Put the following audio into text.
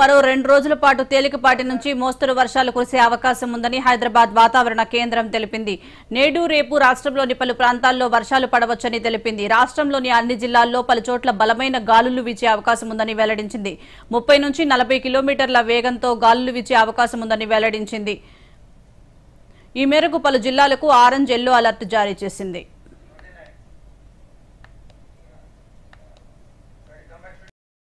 మరో రెండు రోజుల పాటు తేలికపాటి నుంచి మోస్తరు వర్షాలు కురిసే అవకాశం ఉందని హైదరాబాద్ వాతావరణ కేంద్రం తెలిపింది నేడు రేపు రాష్ట్రంలోని పలు ప్రాంతాల్లో వర్షాలు పడవచ్చని తెలిపింది రాష్ట్రంలోని అన్ని జిల్లాల్లో పలుచోట్ల బలమైన గాలులు వీచే అవకాశం ఉందని వెల్లడించింది ముప్పై నుంచి నలభై కిలోమీటర్ల వేగంతో గాలులు వీచే అవకాశం ఉందని వెల్లడించింది ఈ మేరకు పలు జిల్లాలకు ఆరెంజ్ ఎల్లో అలర్ట్ జారీ చేసింది